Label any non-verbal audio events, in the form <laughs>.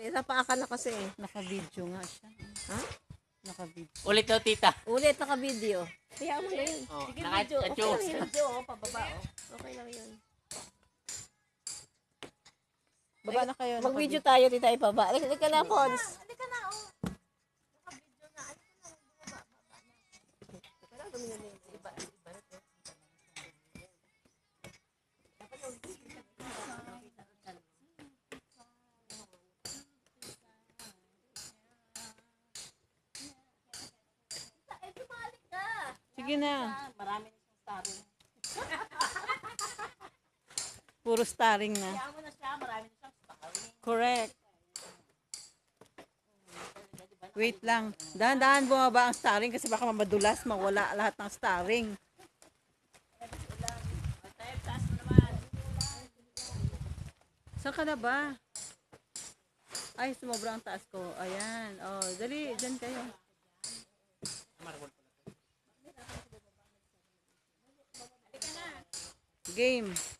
Isa pa ka na kasi. Eh. Naka-video nga siya. Ha? Naka-video. Ulit daw, tita. Ulit naka-video. Kaya mo na yun. Oh, Sige, naka video. Okay lang yun. Video, oh, pababa. Oh. Okay lang yun. Baba na kayo. Mag-video tayo, tita, ipaba. Alik ka na, Pons. Alik ka na, oh. Naka-video na. Alik ka na, baba, baba na. Wala, Sige na. Marami na starring. <laughs> Puro starring na. Kaya mo na siya, marami na siyang starring. Correct. Diba? Wait lang. Dahan-dahan bumaba ang starring kasi baka mamadulas, mawala lahat ng starring. Saan ka na ba? Ay, sumobra ang taas ko. Ayan. Oh, dali. Diyan kayo. game